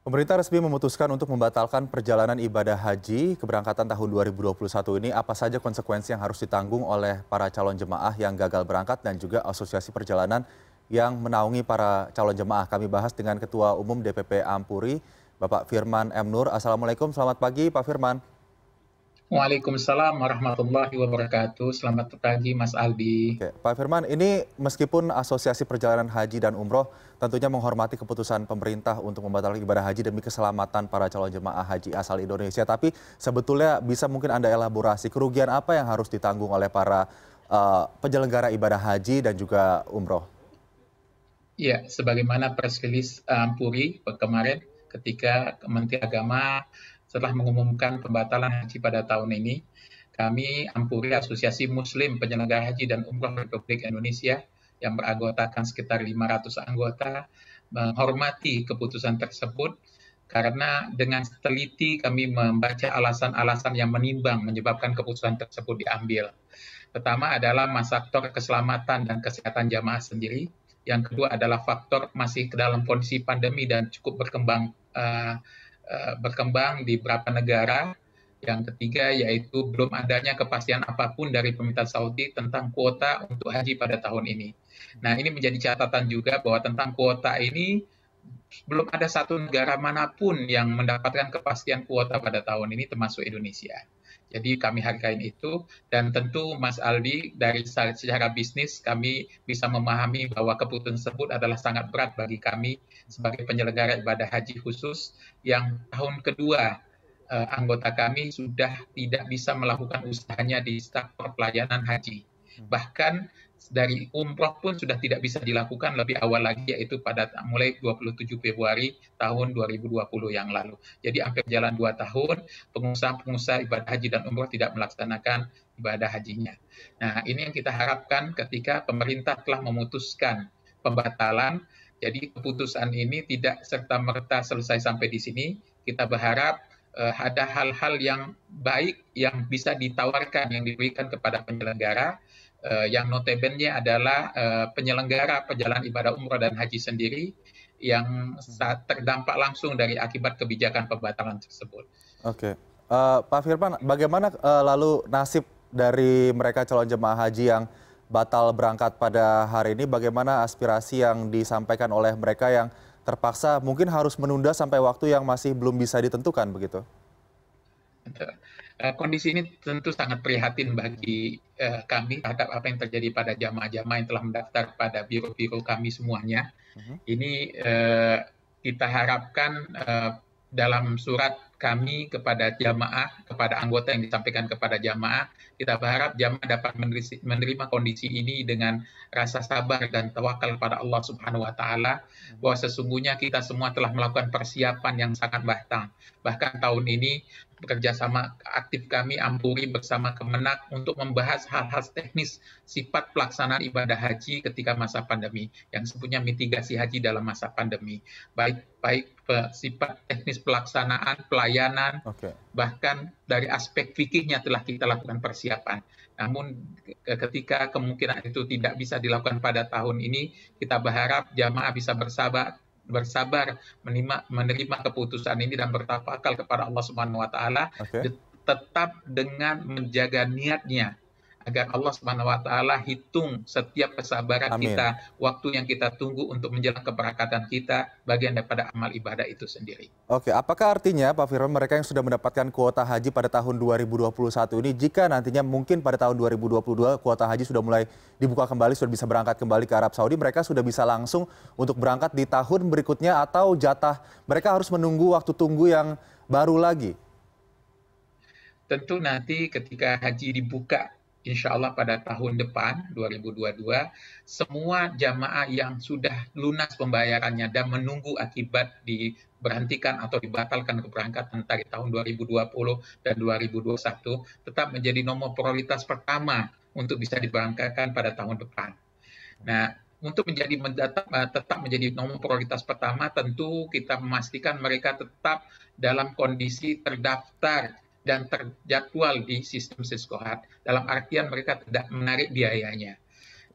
Pemerintah resmi memutuskan untuk membatalkan perjalanan ibadah haji keberangkatan tahun 2021 ini. Apa saja konsekuensi yang harus ditanggung oleh para calon jemaah yang gagal berangkat dan juga asosiasi perjalanan yang menaungi para calon jemaah. Kami bahas dengan Ketua Umum DPP Ampuri, Bapak Firman M. Nur. Assalamualaikum, selamat pagi Pak Firman. Waalaikumsalam warahmatullahi wabarakatuh. Selamat pagi Mas Aldi. Oke. Pak Firman, ini meskipun Asosiasi Perjalanan Haji dan Umroh tentunya menghormati keputusan pemerintah untuk membatalkan ibadah haji demi keselamatan para calon jemaah haji asal Indonesia, tapi sebetulnya bisa mungkin Anda elaborasi kerugian apa yang harus ditanggung oleh para uh, penyelenggara ibadah haji dan juga umroh? Ya, sebagaimana press release eh, Ampuri um, kemarin ketika Menteri Agama setelah mengumumkan pembatalan haji pada tahun ini, kami Ampuri Asosiasi Muslim Penyelenggara Haji dan Umroh Republik Indonesia yang beranggotakan sekitar 500 anggota menghormati keputusan tersebut karena dengan teliti kami membaca alasan-alasan yang menimbang menyebabkan keputusan tersebut diambil. Pertama adalah faktor keselamatan dan kesehatan jamaah sendiri. Yang kedua adalah faktor masih ke dalam kondisi pandemi dan cukup berkembang uh, Eh, berkembang di beberapa negara. Yang ketiga yaitu belum adanya kepastian apapun dari pemerintah Saudi tentang kuota untuk haji pada tahun ini. Nah ini menjadi catatan juga bahwa tentang kuota ini belum ada satu negara manapun yang mendapatkan kepastian kuota pada tahun ini termasuk Indonesia. Jadi kami hargai itu dan tentu Mas Aldi dari secara bisnis kami bisa memahami bahwa keputusan tersebut adalah sangat berat bagi kami sebagai penyelenggara ibadah haji khusus yang tahun kedua eh, anggota kami sudah tidak bisa melakukan usahanya di sektor pelayanan haji. Hmm. Bahkan dari umroh pun sudah tidak bisa dilakukan lebih awal lagi yaitu pada mulai 27 Februari tahun 2020 yang lalu. Jadi hampir jalan dua tahun pengusaha-pengusaha ibadah haji dan umroh tidak melaksanakan ibadah hajinya. Nah ini yang kita harapkan ketika pemerintah telah memutuskan pembatalan. Jadi keputusan ini tidak serta-merta selesai sampai di sini. Kita berharap eh, ada hal-hal yang baik yang bisa ditawarkan, yang diberikan kepada penyelenggara uh, yang notabene adalah uh, penyelenggara perjalanan ibadah umroh dan haji sendiri yang terdampak langsung dari akibat kebijakan pembatalan tersebut. Oke, okay. uh, eh, Pak Firman, bagaimana uh, lalu nasib dari mereka calon jemaah haji yang batal berangkat pada hari ini? Bagaimana aspirasi yang disampaikan oleh mereka yang terpaksa mungkin harus menunda sampai waktu yang masih belum bisa ditentukan begitu? Gitu. Eh, kondisi ini tentu sangat prihatin bagi eh, kami terhadap apa yang terjadi pada jamaah-jamaah yang telah mendaftar pada biro-biro kami semuanya. Mhm. Ini eh, kita harapkan dalam surat kami hmm. kepada jamaah, kepada anggota yang disampaikan kepada jamaah. Kita berharap jamaah dapat menerima kondisi ini dengan rasa sabar dan tawakal kepada Allah Subhanahu wa taala hmm. bahwa sesungguhnya kita semua telah melakukan persiapan yang sangat matang. Bahkan tahun ini bekerjasama aktif kami Ampuri bersama Kemenak untuk membahas hal-hal teknis sifat pelaksanaan ibadah haji ketika masa pandemi yang sebutnya mitigasi haji dalam masa pandemi baik baik sifat teknis pelaksanaan pelayanan pelayanan, okay. bahkan dari aspek fikihnya telah kita lakukan persiapan. Namun ketika kemungkinan itu tidak bisa dilakukan pada tahun ini, kita berharap jamaah bisa bersabar bersabar menerima, menerima keputusan ini dan bertawakal kepada Allah Subhanahu wa taala okay. tetap dengan menjaga niatnya agar Allah Subhanahu wa taala hitung setiap kesabaran Amin. kita, waktu yang kita tunggu untuk menjelang keberangkatan kita bagian daripada amal ibadah itu sendiri. Oke, apakah artinya Pak Firman mereka yang sudah mendapatkan kuota haji pada tahun 2021 ini jika nantinya mungkin pada tahun 2022 kuota haji sudah mulai dibuka kembali sudah bisa berangkat kembali ke Arab Saudi, mereka sudah bisa langsung untuk berangkat di tahun berikutnya atau jatah mereka harus menunggu waktu tunggu yang baru lagi? Tentu nanti ketika haji dibuka insya Allah pada tahun depan 2022 semua jamaah yang sudah lunas pembayarannya dan menunggu akibat diberhentikan atau dibatalkan keberangkatan dari tahun 2020 dan 2021 tetap menjadi nomor prioritas pertama untuk bisa diberangkatkan pada tahun depan. Nah, untuk menjadi eh, tetap menjadi nomor prioritas pertama tentu kita memastikan mereka tetap dalam kondisi terdaftar dan terjadwal di sistem Cisco Dalam artian mereka tidak menarik biayanya.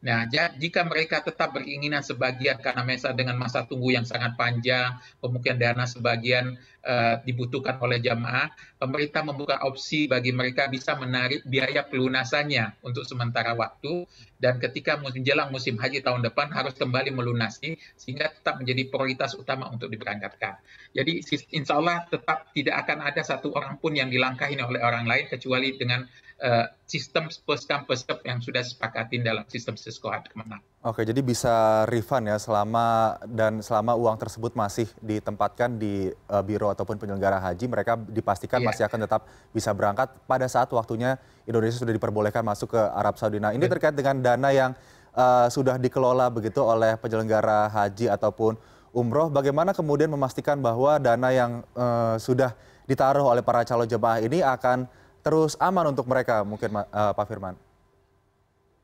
Nah, jika mereka tetap beringinan sebagian karena mesa dengan masa tunggu yang sangat panjang, kemungkinan dana sebagian Eh, dibutuhkan oleh jamaah, pemerintah membuka opsi bagi mereka bisa menarik biaya pelunasannya untuk sementara waktu dan ketika menjelang musim haji tahun depan harus kembali melunasi sehingga tetap menjadi prioritas utama untuk diberangkatkan. Jadi insya Allah tetap tidak akan ada satu orang pun yang dilangkahi oleh orang lain kecuali dengan uh, sistem first come yang sudah sepakatin dalam sistem Siskohat kemenang. Oke, jadi bisa refund ya selama dan selama uang tersebut masih ditempatkan di uh, biro ataupun penyelenggara haji, mereka dipastikan yeah. masih akan tetap bisa berangkat pada saat waktunya Indonesia sudah diperbolehkan masuk ke Arab Saudi. Nah, ini iya. terkait dengan dana yang uh, sudah dikelola begitu oleh penyelenggara haji ataupun umroh. Bagaimana kemudian memastikan bahwa dana yang uh, sudah ditaruh oleh para calon jemaah ini akan terus aman untuk mereka mungkin uh, Pak Firman?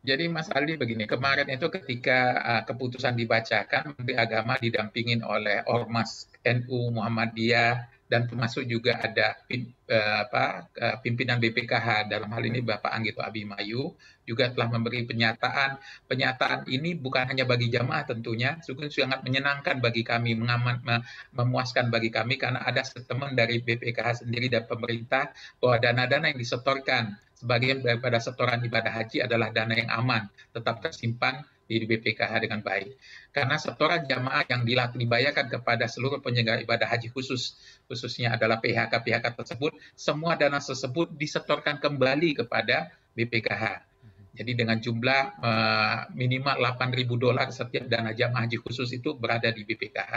Jadi Mas Ali begini, kemarin itu ketika uh, keputusan dibacakan Menteri Agama didampingin oleh Ormas NU Muhammadiyah dan termasuk juga ada uh, apa, uh, pimpinan BPKH dalam hal ini Bapak Anggito Abimayu juga telah memberi penyataan. Penyataan ini bukan hanya bagi jamaah tentunya, sungguh sangat menyenangkan bagi kami, mengaman, memuaskan bagi kami karena ada seteman dari BPKH sendiri dan pemerintah bahwa dana-dana yang disetorkan sebagian daripada setoran ibadah haji adalah dana yang aman, tetap tersimpan di BPKH dengan baik. Karena setoran jamaah yang dibayarkan kepada seluruh penyelenggara ibadah haji khusus, khususnya adalah PHK-PHK tersebut, semua dana tersebut disetorkan kembali kepada BPKH. Jadi dengan jumlah eh, minimal 8.000 dolar setiap dana jamaah haji khusus itu berada di BPKH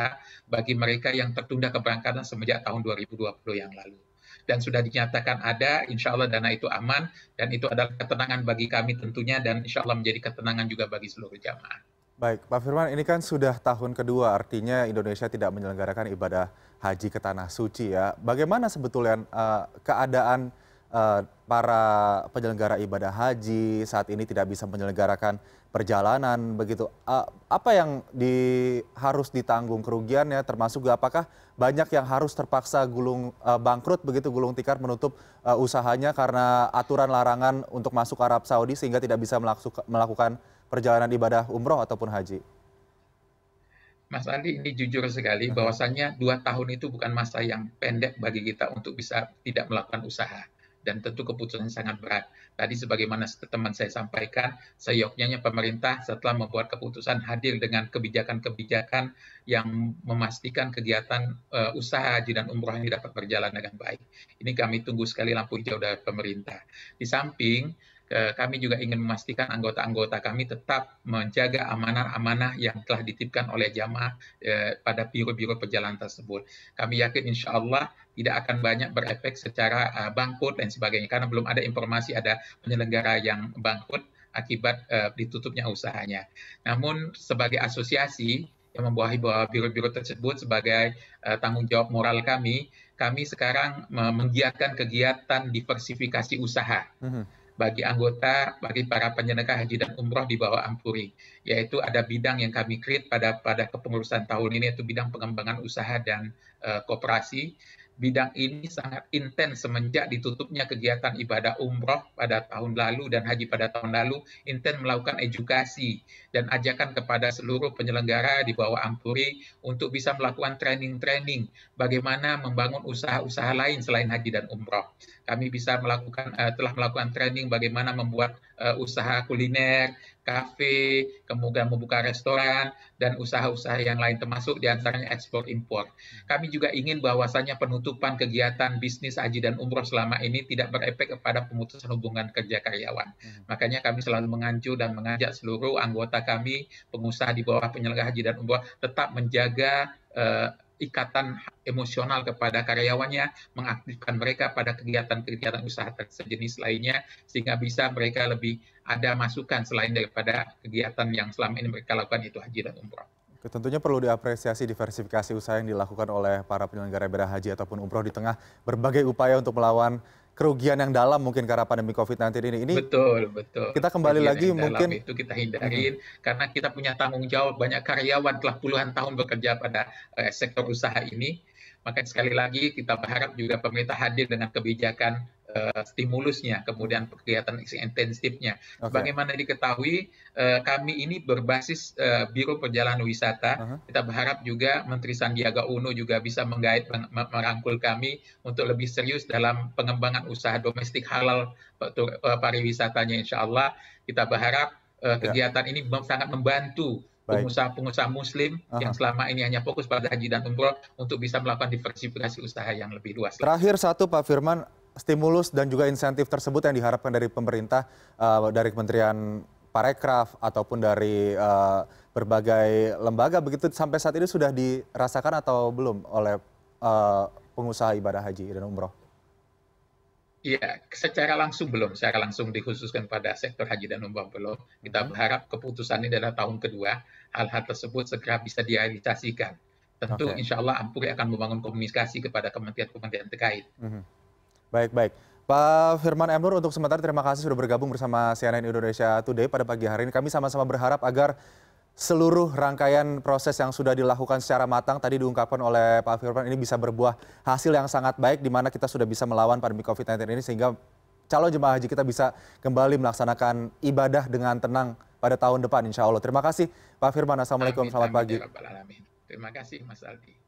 bagi mereka yang tertunda keberangkatan semenjak tahun 2020 yang lalu dan sudah dinyatakan ada, insya Allah dana itu aman dan itu adalah ketenangan bagi kami tentunya dan insya Allah menjadi ketenangan juga bagi seluruh jamaah. Baik, Pak Firman, ini kan sudah tahun kedua, artinya Indonesia tidak menyelenggarakan ibadah haji ke tanah suci ya. Bagaimana sebetulnya uh, keadaan eh, para penyelenggara ibadah haji saat ini tidak bisa menyelenggarakan perjalanan begitu. Apa yang di, harus ditanggung kerugiannya termasuk apakah banyak yang harus terpaksa gulung e, bangkrut begitu gulung tikar menutup e, usahanya karena aturan larangan untuk masuk Arab Saudi sehingga tidak bisa melakukan perjalanan ibadah umroh ataupun haji. Mas Andi, ini ya. jujur sekali bahwasannya dua tahun itu bukan masa yang pendek bagi kita untuk bisa tidak melakukan usaha dan tentu keputusan sangat berat. Tadi sebagaimana teman saya sampaikan, seyoknya pemerintah setelah membuat keputusan hadir dengan kebijakan-kebijakan yang memastikan kegiatan uh, usaha haji dan umroh ini dapat berjalan dengan baik. Ini kami tunggu sekali lampu hijau dari pemerintah. Di samping kami juga ingin memastikan anggota-anggota kami tetap menjaga amanah-amanah yang telah dititipkan oleh jamaah e, pada biro-biro perjalanan tersebut. Kami yakin insya Allah tidak akan banyak berefek secara e, bangkrut dan sebagainya karena belum ada informasi ada penyelenggara yang bangkrut akibat e, ditutupnya usahanya. Namun sebagai asosiasi yang membawahi bahwa biro-biro tersebut sebagai tanggung jawab moral kami, kami sekarang menggiatkan kegiatan diversifikasi usaha. Mm -hmm bagi anggota, bagi para penyelenggara haji dan umroh di bawah Ampuri, yaitu ada bidang yang kami create pada pada kepengurusan tahun ini yaitu bidang pengembangan usaha dan uh, eh, kooperasi bidang ini sangat intens semenjak ditutupnya kegiatan ibadah umroh pada tahun lalu dan haji pada tahun lalu intens melakukan edukasi dan ajakan kepada seluruh penyelenggara di bawah Ampuri untuk bisa melakukan training-training bagaimana membangun usaha-usaha lain selain haji dan umroh. Kami bisa melakukan uh, telah melakukan training bagaimana membuat uh, usaha kuliner, kafe, kemudian membuka restoran, dan usaha-usaha yang lain termasuk diantaranya ekspor impor. Kami juga ingin bahwasannya penutupan kegiatan bisnis haji dan umroh selama ini tidak berefek kepada pemutusan hubungan kerja karyawan. Hmm. Makanya kami selalu mengancu dan mengajak seluruh anggota kami, pengusaha di bawah penyelenggara haji dan umroh tetap menjaga eh, ikatan emosional kepada karyawannya, mengaktifkan mereka pada kegiatan-kegiatan usaha sejenis lainnya, sehingga bisa mereka lebih ada masukan selain daripada kegiatan yang selama ini mereka lakukan itu haji dan umroh. Tentunya perlu diapresiasi diversifikasi usaha yang dilakukan oleh para penyelenggara ibadah haji ataupun umroh di tengah berbagai upaya untuk melawan kerugian yang dalam mungkin karena pandemi COVID-19 ini. ini betul, betul. Kita kembali kerugian lagi mungkin itu kita hindari hmm. karena kita punya tanggung jawab banyak karyawan telah puluhan tahun bekerja pada eh, sektor usaha ini. Maka sekali lagi kita berharap juga pemerintah hadir dengan kebijakan Eh, stimulusnya, kemudian kegiatan intensifnya. Okay. Bagaimana diketahui, uh, kami ini berbasis uh, Biro Perjalanan Wisata. Uh -huh. Kita berharap juga Menteri Sandiaga Uno juga bisa menggait, merangkul kami untuk lebih serius dalam pengembangan usaha domestik halal uh, pariwisatanya insya Allah. Kita berharap uh, kegiatan yeah. ini sangat membantu pengusaha-pengusaha Muslim -huh. yang selama ini hanya fokus pada haji dan umroh untuk bisa melakukan diversifikasi usaha yang lebih luas. Terakhir satu Pak Firman, stimulus dan juga insentif tersebut yang diharapkan dari pemerintah eh, dari kementerian parekraf ataupun dari eh, berbagai lembaga begitu sampai saat ini sudah dirasakan atau belum oleh eh, pengusaha ibadah haji dan umroh? Iya, secara langsung belum, secara langsung dikhususkan pada sektor haji dan umroh belum. Kita hmm. berharap keputusan ini adalah tahun kedua, hal-hal tersebut segera bisa direalisasikan. Tentu okay. insya Allah Ampuri akan membangun komunikasi kepada kementerian-kementerian terkait. Mm -hmm. Baik, baik. Pak Firman M. Nur, untuk sementara terima kasih sudah bergabung bersama CNN Indonesia Today pada pagi hari ini. Kami sama-sama berharap agar seluruh rangkaian proses yang sudah dilakukan secara matang tadi diungkapkan oleh Pak Firman ini bisa berbuah hasil yang sangat baik di mana kita sudah bisa melawan pandemi COVID-19 ini sehingga calon jemaah haji kita bisa kembali melaksanakan ibadah dengan tenang pada tahun depan insya Allah. Terima kasih Pak Firman. Assalamualaikum, amin, selamat amin, pagi. Ya terima kasih Mas Aldi.